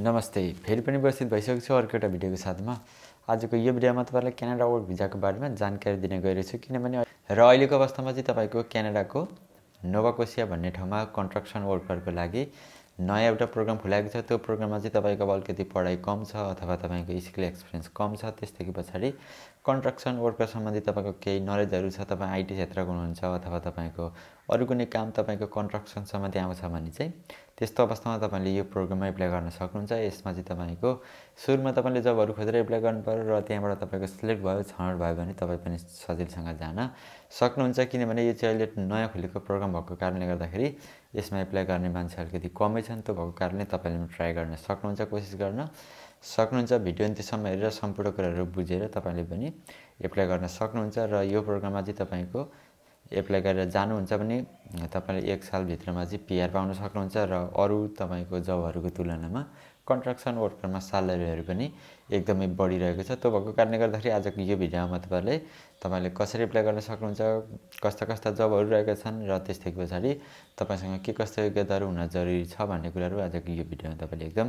नमस्ते फेरि पनि उपस्थित भइसकेको छु अर्को एउटा भिडियोको साथमा आजको यो भिडियोमा तपाईँलाई क्यानाडा वर्क भिजाको बारेमा जानकारी दिने गइरहेछु किनभने र अहिलेको अवस्थामा चाहिँ तपाईँको क्यानाडाको नोभाकोसिया भन्ने ठाउँमा कन्स्ट्रक्सन वर्करको लागि नयाँ एउटा प्रोग्राम खुलाएको छ त्यो प्रोग्राममा चाहिँ तपाईँको अब अलिकति पढाइ कम छ अथवा तपाईँको स्किल एक्सपिरियन्स कम छ त्यसदेखि पछाडि कन्स्ट्रक्सन वर्कर सम्बन्धी तपाईँको केही नलेजहरू छ तपाईँ आइटी क्षेत्रको हुनुहुन्छ अथवा तपाईँको अरू कुनै काम तपाईँको कन्स्ट्रक्सन सम्बन्धी आउँछ भने चाहिँ त्यस्तो अवस्थामा तपाईँले यो प्रोग्राममा एप्लाई गर्न सक्नुहुन्छ यसमा चाहिँ तपाईँको सुरुमा तपाईँले जबहरू खोजेर एप्लाई पऱ्यो र त्यहाँबाट तपाईँको सिलेक्ट भयो छनौट भयो भने तपाईँ पनि सजिलोसँग जान सक्नुहुन्छ किनभने यो चाहिँ अहिले नयाँ खोलेको प्रोग्राम भएको कारणले गर्दाखेरि यसमा एप्लाई गर्ने मान्छे अलिकति कमै छन् त्यो भएको कारणले तपाईँले ट्राई गर्न सक्नुहुन्छ कोसिस गर्न सक्नुहुन्छ भिडियो अन्त्यसम्म हेरेर सम्पूर्ण कुराहरू बुझेर तपाईँले पनि एप्लाई गर्न सक्नुहुन्छ र यो प्रोग्राममा चाहिँ तपाईँको एप्लाई गरेर जानुहुन्छ भने तपाईँले एक सालभित्रमा चाहिँ पिआर पाउन सक्नुहुन्छ र अरू तपाईँको जबहरूको तुलनामा कन्ट्राक्सन वर्करमा स्यालेरीहरू पनि एकदमै बढिरहेको छ त्यो भएको कारणले गर्दाखेरि आजको यो भिडियोमा तपाईँले तपाईँले कसरी एप्लाई गर्न सक्नुहुन्छ कस्ता कस्ता जबहरू रहेका छन् र त्यस्तै पछाडि तपाईँसँग के कस्तो योग्यताहरू हुन जरुरी छ भन्ने कुराहरू आजको यो भिडियोमा तपाईँले एकदम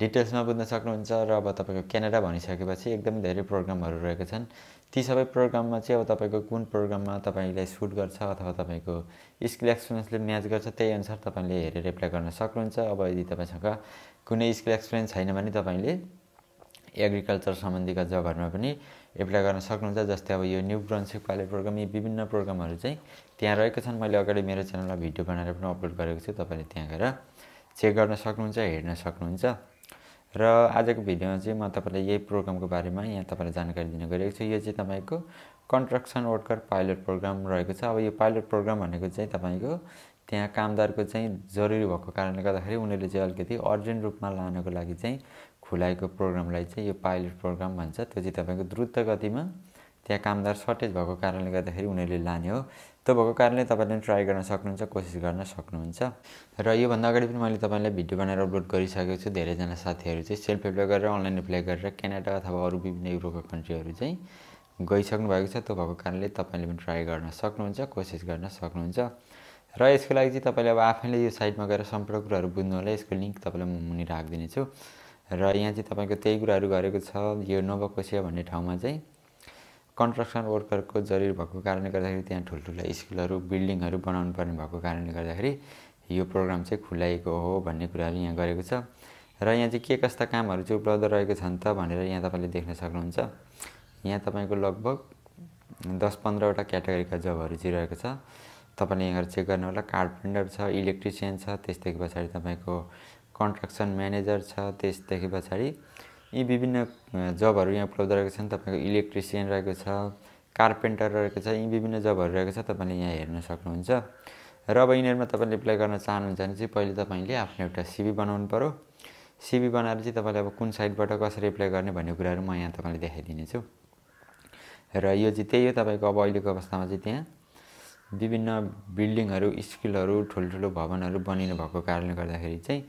डिटेल्समा बुझ्न सक्नुहुन्छ र अब तपाईँको क्यानाडा भनिसकेपछि एकदम धेरै प्रोग्रामहरू रहेका छन् ती सबै प्रोग्राममा चाहिँ अब तपाईँको कुन प्रोग्राममा तपाईँलाई सुट गर्छ अथवा तपाईँको स्किल एक्सपिरियन्सले म्याच गर्छ त्यही अनुसार तपाईँले हेरेर एप्लाई गर्न सक्नुहुन्छ अब यदि तपाईँसँग कुनै स्किल एक्सपिरियन्स छैन भने तपाईँले एग्रिकल्चर सम्बन्धीका जबहरूमा पनि एप्लाई गर्न सक्नुहुन्छ जस्तै अब यो न्यु ब्रन्सिक पाइलट प्रोग्राम यी विभिन्न प्रोग्रामहरू चाहिँ त्यहाँ रहेको छन् मैले अगाडि मेरो च्यानलमा भिडियो बनाएर पनि अपलोड गरेको छु तपाईँले त्यहाँ गएर चेक गर्न सक्नुहुन्छ हेर्न सक्नुहुन्छ र आजको भिडियोमा चाहिँ म तपाईँलाई यही प्रोग्रामको बारेमा यहाँ तपाईँलाई जानकारी दिन गरेको छु यो चाहिँ तपाईँको कन्ट्रक्सन वर्कर पाइलट प्रोग्राम रहेको छ अब यो पाइलट प्रोग्राम भनेको चाहिँ तपाईँको त्यहाँ कामदारको चाहिँ जरुरी भएको कारणले गर्दाखेरि उनीहरूले चाहिँ अलिकति अर्जेन्ट रूपमा लानको लागि चाहिँ खुलाएको प्रोग्रामलाई चाहिँ यो पाइलट प्रोग्राम भन्छ त्यो चाहिँ तपाईँको द्रुत गतिमा त्यहाँ कामदार सर्टेज भएको कारणले गर्दाखेरि उनीहरूले लाने हो त्यो भएको कारणले तपाईँले ट्राई गर्न सक्नुहुन्छ कोसिस गर्न सक्नुहुन्छ र योभन्दा अगाडि पनि मैले तपाईँलाई भिडियो बनाएर अपलोड गरिसकेको छु धेरैजना साथीहरू चाहिँ सेल्फ एप्लाई गरेर अनलाइन एप्लाई गरेर क्यानाडा अथवा अरू विभिन्न युरोपका कन्ट्रीहरू चाहिँ गइसक्नु भएको छ त्यो भएको कारणले तपाईँले पनि ट्राई गर्न सक्नुहुन्छ कोसिस गर्न सक्नुहुन्छ र यसको लागि चाहिँ तपाईँले अब आफैले यो साइटमा गएर सम्पूर्ण कुराहरू बुझ्नु होला यसको लिङ्क तपाईँलाई म मुनि राखिदिनेछु र यहाँ चाहिँ तपाईँको त्यही कुराहरू गरेको छ यो नोभकोसिया भन्ने ठाउँमा चाहिँ कन्स्ट्रक्सन वर्करको जरुरी भएको कारणले गर्दाखेरि त्यहाँ ठुल्ठुला स्कुलहरू बिल्डिङहरू बनाउनु पर्ने भएको कारणले गर्दाखेरि यो प्रोग्राम चाहिँ खुलाइएको हो भन्ने कुराहरू यहाँ गरेको छ र यहाँ चाहिँ के कस्ता कामहरू चाहिँ उपलब्ध रहेको छन् त भनेर यहाँ तपाईँले देख्न सक्नुहुन्छ यहाँ तपाईँको लगभग दस पन्ध्रवटा क्याटेगोरीका जबहरू चाहिँ रहेको छ तपाईँले यहाँ चेक गर्नु होला कार्पेन्टर छ इलेक्ट्रिसियन छ त्यसदेखि पछाडि तपाईँको कन्स्ट्रक्सन म्यानेजर छ त्यसदेखि पछाडि यी विभिन्न जबहरू यहाँ उपलब्ध रहेको छन् तपाईँको इलेक्ट्रिसियन रहेको छ कार्पेन्टर रहेको छ यी विभिन्न जबहरू रहेको छ तपाईँले यहाँ हेर्न सक्नुहुन्छ र अब यिनीहरूमा तपाईँले एप्लाई गर्न चाहनुहुन्छ भने चाहिँ पहिले तपाईँले आफ्नो एउटा सिबी बनाउनु पऱ्यो सिबी बनाएर चाहिँ तपाईँले अब कुन साइडबाट कसरी एप्लाई गर्ने भन्ने कुराहरू म यहाँ तपाईँले देखाइदिनेछु र यो चाहिँ त्यही हो तपाईँको अब अहिलेको अवस्थामा चाहिँ त्यहाँ विभिन्न बिल्डिङहरू स्कुलहरू ठुल्ठुलो भवनहरू बनिनु भएको कारणले गर्दाखेरि चाहिँ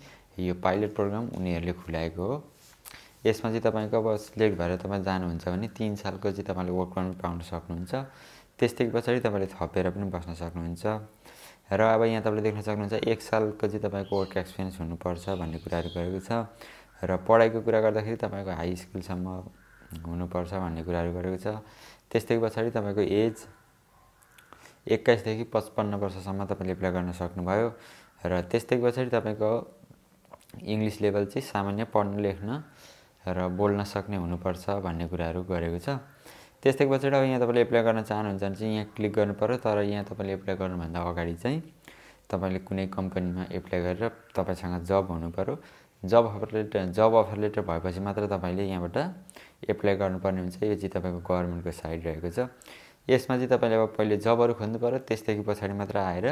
यो पाइलट प्रोग्राम उनीहरूले खुलाएको हो यसमा चाहिँ तपाईँको अब सिलेक्ट भएर तपाईँ जानुहुन्छ भने तिन सालको चाहिँ तपाईँले वर्क पर्मिट पाउन सक्नुहुन्छ त्यसदेखि पछाडि तपाईँले थपेर पनि बस्न सक्नुहुन्छ र अब यहाँ तपाईँले देख्न सक्नुहुन्छ एक सालको चाहिँ तपाईँको वर्क एक्सपिरियन्स हुनुपर्छ भन्ने कुराहरू गरेको छ र पढाइको कुरा गर्दाखेरि तपाईँको हाई स्कुलसम्म हुनुपर्छ भन्ने कुराहरू गरेको छ त्यसदेखि पछाडि तपाईँको एज एक्काइसदेखि पचपन्न वर्षसम्म तपाईँले एप्लाई गर्न सक्नुभयो र त्यसदेखि पछाडि तपाईँको इङ्ग्लिस लेभल चाहिँ सामान्य पढ्न लेख्न र बोल्न सक्ने हुनुपर्छ भन्ने कुराहरू गरेको छ त्यस्तै पछाडि अब यहाँ तपाईँले एप्लाई गर्न चाहनुहुन्छ भने चाहिँ यहाँ क्लिक गर्नु पऱ्यो तर यहाँ तपाईँले एप्लाई गर्नुभन्दा अगाडि चाहिँ तपाईँले कुनै कम्पनीमा एप्लाई गरेर तपाईँसँग जब हुनु पऱ्यो जब अफर लेटर जब अफर लेटर भएपछि मात्र तपाईँले यहाँबाट एप्लाई गर्नुपर्ने हुन्छ यो चाहिँ तपाईँको गभर्मेन्टको साइड रहेको छ यसमा चाहिँ तपाईँले अब पहिले जबहरू खोज्नु पऱ्यो त्यसदेखि पछाडि मात्र आएर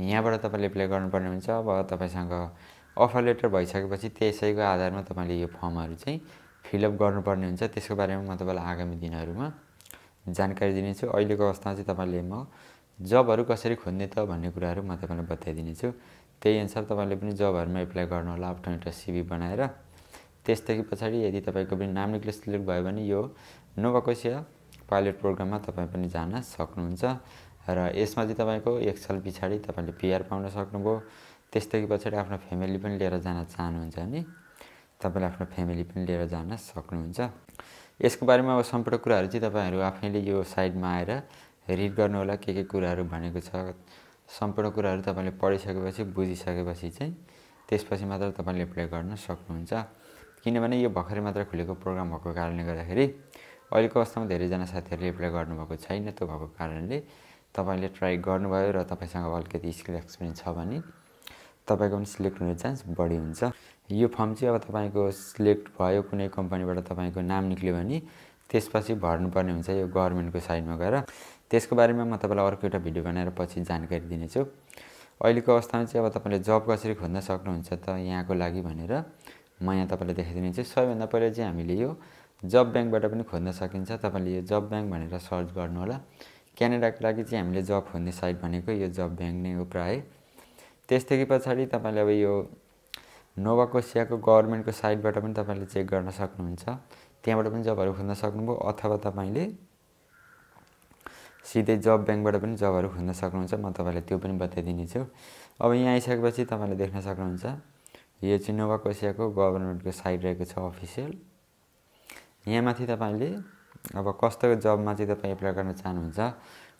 यहाँबाट तपाईँले एप्लाई गर्नुपर्ने हुन्छ अब तपाईँसँग अफर लेटर भइसकेपछि त्यसैको आधारमा तपाईँले यो फर्महरू चाहिँ फिलअप गर्नुपर्ने हुन्छ त्यसको बारेमा म तपाईँलाई आगामी दिनहरूमा जानकारी दिनेछु अहिलेको अवस्थामा चाहिँ तपाईँले म जबहरू कसरी खोज्ने त भन्ने कुराहरू म तपाईँलाई बताइदिनेछु त्यही अनुसार तपाईँले पनि जबहरूमा एप्लाई गर्नुहोला आफ्नो एउटा सिभी बनाएर त्यसदेखि पछाडि यदि तपाईँको पनि नाम निक्लो सिलेक्ट भयो भने यो नोभाकोसिया पाइलट प्रोग्राममा तपाईँ पनि जान सक्नुहुन्छ र यसमा चाहिँ तपाईँको एक साल पछाडि तपाईँले पिआर पाउन सक्नुभयो त्यस्तै पछाडि आफ्नो फ्यामिली पनि लिएर जान चाहनुहुन्छ भने तपाईँले आफ्नो फ्यामिली पनि लिएर जान सक्नुहुन्छ यसको बारेमा अब सम्पूर्ण कुराहरू चाहिँ तपाईँहरू आफैले यो साइडमा आएर रिड गर्नुहोला के के कुराहरू भनेको छ सम्पूर्ण कुराहरू तपाईँले पढिसकेपछि बुझिसकेपछि चाहिँ त्यसपछि मात्र तपाईँले एप्लाई गर्न सक्नुहुन्छ किनभने यो भर्खरै मात्र खुलेको प्रोग्राम भएको कारणले गर्दाखेरि अहिलेको अवस्थामा धेरैजना साथीहरूले एप्लाई गर्नुभएको छैन त्यो भएको कारणले तपाईँले ट्राई गर्नुभयो र तपाईँसँग अलिकति स्किल एक्सपिरियन्स छ भने तपाईँको पनि सिलेक्ट हुने चान्स बढी हुन्छ यो फर्म चाहिँ अब तपाईँको सिलेक्ट भयो कुनै कम्पनीबाट तपाईँको नाम निक्ल्यो भने त्यसपछि भर्नुपर्ने हुन्छ यो गभर्मेन्टको साइडमा गएर त्यसको बारेमा म तपाईँलाई अर्को एउटा भिडियो बनाएर पछि जानकारी दिनेछु अहिलेको अवस्थामा चाहिँ अब तपाईँले जब कसरी खोज्न सक्नुहुन्छ त यहाँको लागि भनेर म यहाँ तपाईँलाई देखाइदिने चाहिँ सबैभन्दा पहिला चाहिँ हामीले यो जब ब्याङ्कबाट पनि खोज्न सकिन्छ तपाईँले यो जब ब्याङ्क भनेर सर्च गर्नुहोला क्यानाडाको लागि चाहिँ हामीले जब खोज्ने साइट भनेको यो जब ब्याङ्क नै हो प्रायः त्यसदेखि पछाडि तपाईँले अब यो नोभा कोसियाको गभर्मेन्टको साइटबाट पनि तपाईँले चेक गर्न सक्नुहुन्छ त्यहाँबाट पनि जबहरू खोज्न सक्नुभयो अथवा तपाईँले सिधै जब ब्याङ्कबाट पनि जबहरू खोज्न सक्नुहुन्छ म तपाईँलाई त्यो पनि बताइदिनेछु अब यहाँ आइसकेपछि तपाईँले देख्न सक्नुहुन्छ यो चाहिँ नोभा कोसियाको गभर्मेन्टको साइट रहेको छ अफिसियल यहाँ माथि तपाईँले अब कस्तो जबमा चाहिँ तपाईँ एप्लाई गर्न चाहनुहुन्छ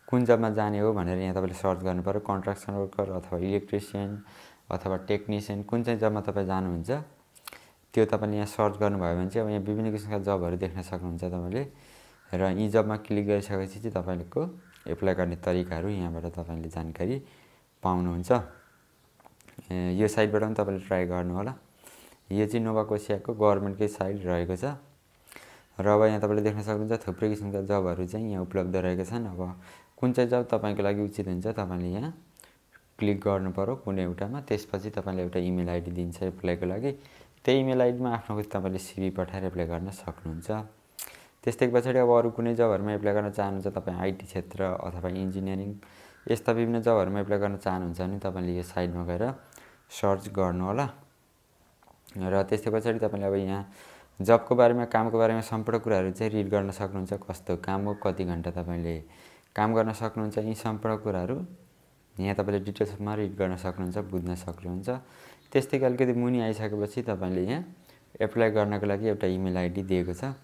कुन जबमा जाने हो भनेर यहाँ तपाईँले सर्च गर्नुपऱ्यो कन्ट्राक्सन वर्कर अथवा इलेक्ट्रिसियन अथवा टेक्निसियन कुन चाहिँ जबमा तपाईँ जानुहुन्छ त्यो तपाईँले यहाँ सर्च गर्नुभयो भने चाहिँ अब यहाँ विभिन्न किसिमका जबहरू देख्न सक्नुहुन्छ तपाईँले र यी जबमा क्लिक गरिसकेपछि चाहिँ तपाईँको एप्लाई गर्ने तरिकाहरू यहाँबाट तपाईँले जानकारी पाउनुहुन्छ यो साइटबाट पनि तपाईँले ट्राई होला यो चाहिँ नोभा कोसियाको गभर्मेन्टकै साइट रहेको छ र अब यहाँ तपाईँले देख्न सक्नुहुन्छ थुप्रै किसिमका जबहरू चाहिँ यहाँ उपलब्ध रहेका छन् अब कुन चाहिँ जब तपाईँको लागि उचित हुन्छ तपाईँले यहाँ क्लिक गर्नुपऱ्यो कुनै एउटामा त्यसपछि तपाईँले एउटा इमेल आइडी दिन्छ एप्लाईको लागि त्यही इमेल आइडीमा आफ्नो तपाईँले सिभी पठाएर एप्लाई गर्न सक्नुहुन्छ त्यस्तै पछाडि अब अरू कुनै जबहरूमा एप्लाई गर्न चाहनुहुन्छ तपाईँ आइटी क्षेत्र अथवा इन्जिनियरिङ यस्ता विभिन्न जबहरूमा एप्लाई गर्न चाहनुहुन्छ भने तपाईँले यो साइडमा गएर सर्च गर्नु होला र त्यस्तै पछाडि तपाईँले अब यहाँ जबको बारेमा कामको बारेमा सम्पूर्ण कुराहरू चाहिँ रिड गर्न सक्नुहुन्छ कस्तो काम हो कति घन्टा तपाईँले काम गर्न सक्नुहुन्छ यी सम्पूर्ण कुराहरू यहाँ तपाईँले डिटेल्समा रिड गर्न सक्नुहुन्छ बुझ्न सक्नुहुन्छ त्यस्तै अलिकति मुनि आइसकेपछि तपाईँले यहाँ एप्लाई गर्नको लागि एउटा इमेल आइडी दिएको छ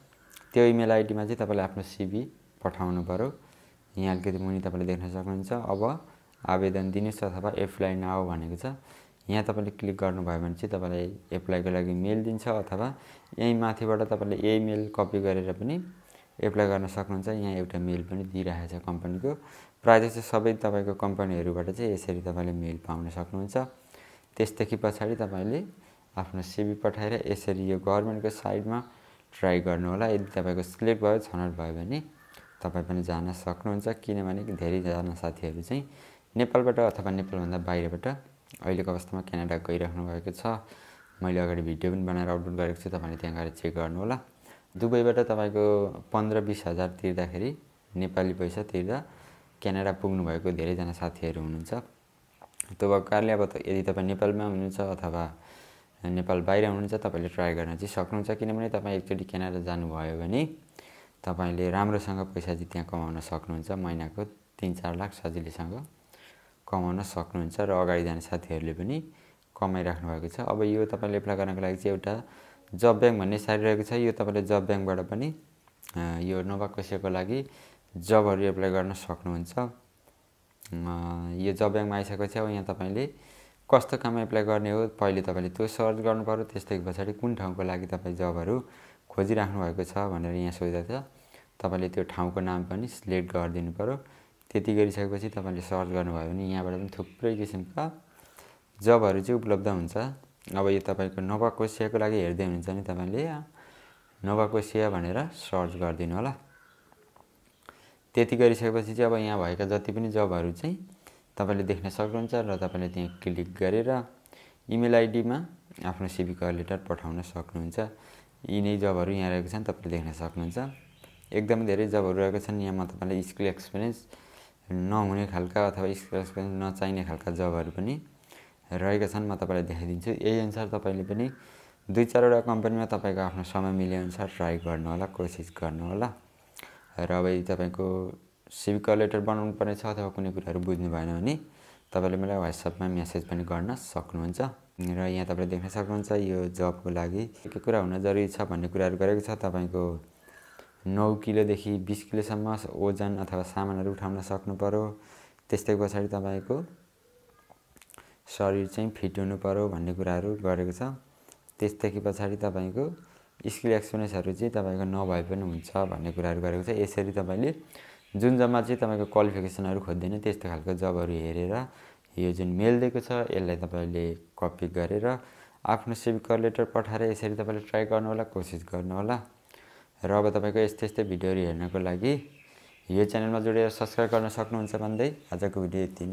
त्यो इमेल आइडीमा चाहिँ तपाईँले आफ्नो सिबी पठाउनु पऱ्यो यहाँ अलिकति मुनि तपाईँले देख्न सक्नुहुन्छ अब आवेदन दिनुहोस् अथवा एप्लाई नाउ भनेको छ यहाँ तपाईँले क्लिक गर्नुभयो भने चाहिँ तपाईँलाई एप्लाईको लागि मेल दिन्छ अथवा यहीँ माथिबाट तपाईँले यही मेल कपी गरेर पनि एप्लाई गर्न सक्नुहुन्छ यहाँ एउटा मेल पनि दिइरहेको छ कम्पनीको प्रायः चाहिँ सबै तपाईँको कम्पनीहरूबाट चाहिँ यसरी तपाईँले मेल पाउन सक्नुहुन्छ त्यसदेखि पछाडि तपाईँले आफ्नो सिबी पठाएर यसरी यो गभर्मेन्टको साइडमा ट्राई होला यदि तपाईँको सिलेक्ट भयो छनौट भयो भने तपाईँ पनि जान सक्नुहुन्छ किनभने धेरैजना साथीहरू चाहिँ नेपालबाट अथवा नेपालभन्दा बाहिरबाट अहिलेको अवस्थामा क्यानाडा गइराख्नु भएको छ मैले अगाडि भिडियो पनि बनाएर अपलोड गरेको छु तपाईँले त्यहाँ गएर चेक गर्नु होला दुबईबाट तपाईँको पन्ध्र बिस हजार तिर्दाखेरि नेपाली पैसा तिर्दा क्यानाडा पुग्नुभएको धेरैजना साथीहरू हुनुहुन्छ त्यो कारणले अब यदि तपाईँ नेपालमा हुनुहुन्छ अथवा नेपाल बाहिर हुनुहुन्छ तपाईँले ट्राई गर्न चाहिँ सक्नुहुन्छ किनभने तपाईँ एकचोटि क्यानाडा जानुभयो भने तपाईँले राम्रोसँग पैसा चाहिँ त्यहाँ कमाउन सक्नुहुन्छ महिनाको तिन चार लाख सजिलैसँग कमाउन सक्नुहुन्छ र अगाडि जाने साथीहरूले पनि कमाइराख्नु भएको छ अब यो तपाईँले एप्लाई गर्नको लागि चाहिँ एउटा जब ब्याङ्क भन्ने सारिरहेको छ यो तपाईँले जब ब्याङ्कबाट पनि यो नोभा कोसेको लागि जबहरू एप्लाई गर्न सक्नुहुन्छ यो जब ब्याङ्कमा आइसकेपछि अब यहाँ तपाईँले कस्तो काम एप्लाई गर्ने हो पहिले तपाईँले त्यो सर्च गर्नुपऱ्यो त्यस्तै पछाडि कुन ठाउँको लागि तपाईँ जबहरू खोजिराख्नु भएको छ भनेर यहाँ सोध्दा छ तपाईँले त्यो ठाउँको नाम पनि सिलेक्ट गरिदिनु पऱ्यो त्यति गरिसकेपछि तपाईँले सर्च गर्नुभयो भने यहाँबाट पनि थुप्रै किसिमका जबहरू चाहिँ उपलब्ध हुन्छ अब यो तपाईँको नोभा कोसियाको लागि हेर्दै हुनुहुन्छ नि तपाईँले नोभा कोसिया भनेर सर्च गरिदिनु होला त्यति गरिसकेपछि चाहिँ अब यहाँ भएका जति पनि जबहरू चाहिँ तपाईँले देख्न सक्नुहुन्छ र तपाईँले त्यहाँ क्लिक गरेर इमेल आइडीमा आफ्नो सिभी कल लेटर पठाउन सक्नुहुन्छ यिनै जबहरू यहाँ रहेको छन् तपाईँले देख्न सक्नुहुन्छ एकदमै धेरै जबहरू रहेको छन् यहाँमा म तपाईँलाई स्किल एक्सपिरियन्स नहुने खालका अथवा स्किल एक्सपिरियन्स नचाहिने खालका जबहरू पनि रहेका छन् म तपाईँलाई देखाइदिन्छु यही अनुसार तपाईँले पनि दुई चारवटा कम्पनीमा तपाईँको आफ्नो समय मिले अनुसार ट्राई गर्नुहोला कोसिस गर्नुहोला र अब यदि तपाईँको सिभिक लेटर बनाउनु पर्ने छ अथवा कुनै कुराहरू बुझ्नु भएन भने तपाईँले मलाई वाट्सएपमा मेसेज पनि गर्न सक्नुहुन्छ र यहाँ तपाईँले देख्न सक्नुहुन्छ यो जबको लागि के कुरा हुन जरुरी छ भन्ने कुराहरू गरेको छ तपाईँको नौ किलोदेखि बिस किलोसम्म ओजन अथवा सामानहरू उठाउन सक्नु पऱ्यो त्यस्तै पछाडि तपाईँको शरीर चाहिँ फिट हुनु पऱ्यो भन्ने कुराहरू गरेको छ त्यसदेखि पछाडि तपाईँको स्किल एक्सपिरियन्सहरू चाहिँ तपाईँको नभए पनि हुन्छ भन्ने कुराहरू गरेको छ यसरी तपाईँले जुन जम्मा चाहिँ तपाईँको क्वालिफिकेसनहरू खोज्दैन त्यस्तो खालको जबहरू हेरेर यो जुन दिएको छ यसलाई तपाईँले कपी गरेर आफ्नो सिभिकर लेटर पठाएर यसरी तपाईँले ट्राई गर्नुहोला कोसिस गर्नुहोला र अब तपाईँको यस्तै यस्तै भिडियोहरू हेर्नको लागि यो च्यानलमा जोडेर सब्सक्राइब गर्न सक्नुहुन्छ भन्दै आजको भिडियो यति नै